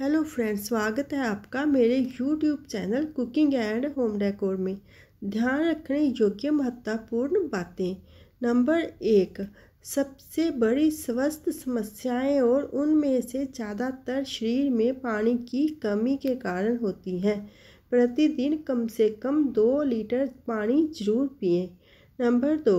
Hello friends स्वागत है आपका मेरे YouTube channel cooking and home decor में ध्यान रखने योग्य महत्वपूर्ण बातें नंबर एक सबसे बड़ी स्वस्थ समस्याएं और उनमें से ज़्यादातर शरीर में पानी की कमी के कारण होती हैं प्रतिदिन कम से कम दो लीटर पानी जरूर पिएं नंबर दो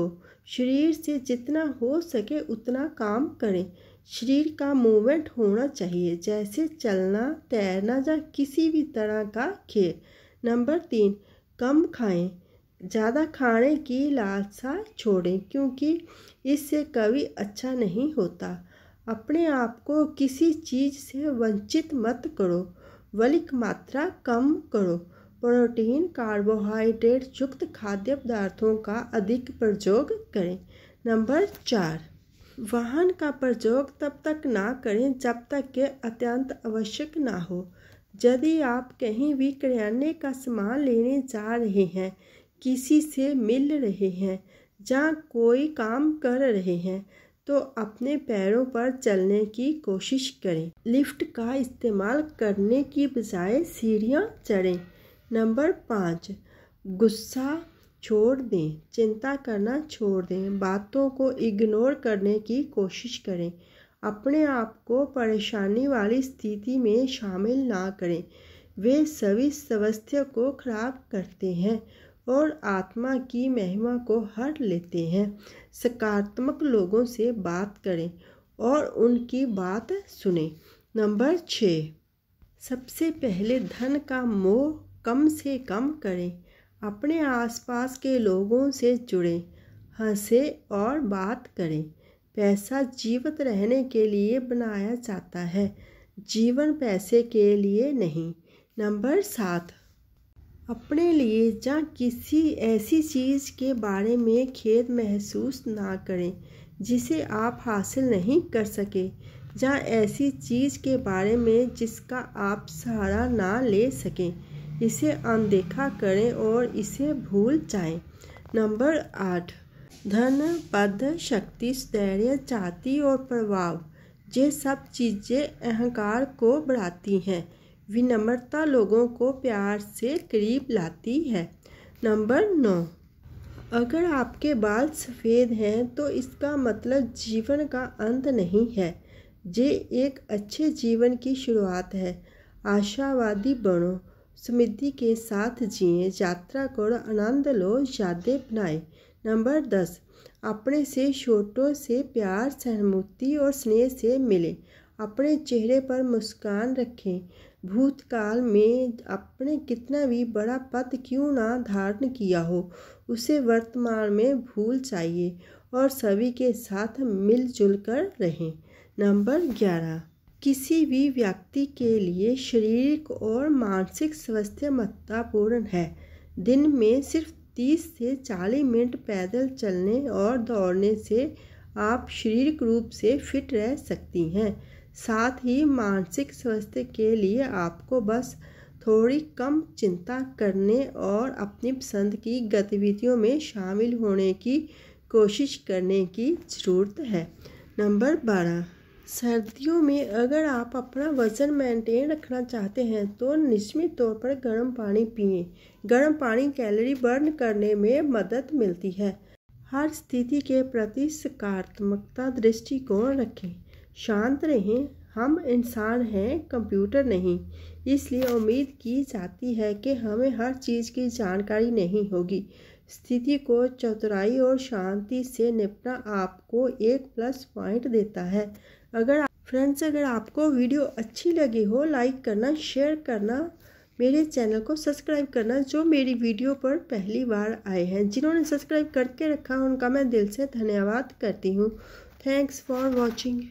शरीर से जितना हो सके उतना काम करें शरीर का मूवमेंट होना चाहिए जैसे चलना तैरना या किसी भी तरह का खेल नंबर तीन कम खाएं ज़्यादा खाने की लालसा छोड़ें क्योंकि इससे कभी अच्छा नहीं होता अपने आप को किसी चीज़ से वंचित मत करो वलिक मात्रा कम करो प्रोटीन कार्बोहाइड्रेट युक्त खाद्य पदार्थों का अधिक प्रयोग करें नंबर चार वाहन का प्रयोग तब तक ना करें जब तक के अत्यंत आवश्यक ना हो यदि आप कहीं भी किराने का सामान लेने जा रहे हैं किसी से मिल रहे हैं या कोई काम कर रहे हैं तो अपने पैरों पर चलने की कोशिश करें लिफ्ट का इस्तेमाल करने की बजाय सीढ़ियाँ चढ़ें नंबर पाँच गुस्सा छोड़ दें चिंता करना छोड़ दें बातों को इग्नोर करने की कोशिश करें अपने आप को परेशानी वाली स्थिति में शामिल ना करें वे सभी स्वास्थ्य को खराब करते हैं और आत्मा की महिमा को हर लेते हैं सकारात्मक लोगों से बात करें और उनकी बात सुने नंबर छः सबसे पहले धन का मोह कम से कम करें अपने आसपास के लोगों से जुड़ें हंसे और बात करें पैसा जीवित रहने के लिए बनाया जाता है जीवन पैसे के लिए नहीं नंबर सात अपने लिए या किसी ऐसी चीज़ के बारे में खेद महसूस ना करें जिसे आप हासिल नहीं कर सके या ऐसी चीज़ के बारे में जिसका आप सहारा ना ले सकें इसे अनदेखा करें और इसे भूल जाएं। नंबर आठ धन पद शक्ति स्थैर्य जाति और प्रभाव ये सब चीज़ें अहंकार को बढ़ाती हैं विनम्रता लोगों को प्यार से करीब लाती है नंबर नौ अगर आपके बाल सफ़ेद हैं तो इसका मतलब जीवन का अंत नहीं है ये एक अच्छे जीवन की शुरुआत है आशावादी बनो समृद्धि के साथ जिए यात्रा को आनंद लो यादें बनाए नंबर दस अपने से छोटों से प्यार सहमति और स्नेह से मिले अपने चेहरे पर मुस्कान रखें भूतकाल में अपने कितना भी बड़ा पद क्यों ना धारण किया हो उसे वर्तमान में भूल चाहिए और सभी के साथ मिलजुल कर रहें नंबर ग्यारह किसी भी व्यक्ति के लिए शारीरिक और मानसिक स्वास्थ्य महत्वपूर्ण है दिन में सिर्फ 30 से 40 मिनट पैदल चलने और दौड़ने से आप शारीरिक रूप से फिट रह सकती हैं साथ ही मानसिक स्वास्थ्य के लिए आपको बस थोड़ी कम चिंता करने और अपनी पसंद की गतिविधियों में शामिल होने की कोशिश करने की ज़रूरत है नंबर बारह सर्दियों में अगर आप अपना वज़न मेंटेन रखना चाहते हैं तो निश्चित तौर पर गर्म पानी पिए गर्म पानी कैलोरी बर्न करने में मदद मिलती है हर स्थिति के प्रति सकारात्मकता दृष्टिकोण रखें शांत रहें हम इंसान हैं कंप्यूटर नहीं इसलिए उम्मीद की जाती है कि हमें हर चीज़ की जानकारी नहीं होगी स्थिति को चतुराई और शांति से निपटना आपको एक प्लस पॉइंट देता है अगर फ्रेंड्स अगर आपको वीडियो अच्छी लगी हो लाइक करना शेयर करना मेरे चैनल को सब्सक्राइब करना जो मेरी वीडियो पर पहली बार आए हैं जिन्होंने सब्सक्राइब करके रखा उनका मैं दिल से धन्यवाद करती हूँ थैंक्स फॉर वॉचिंग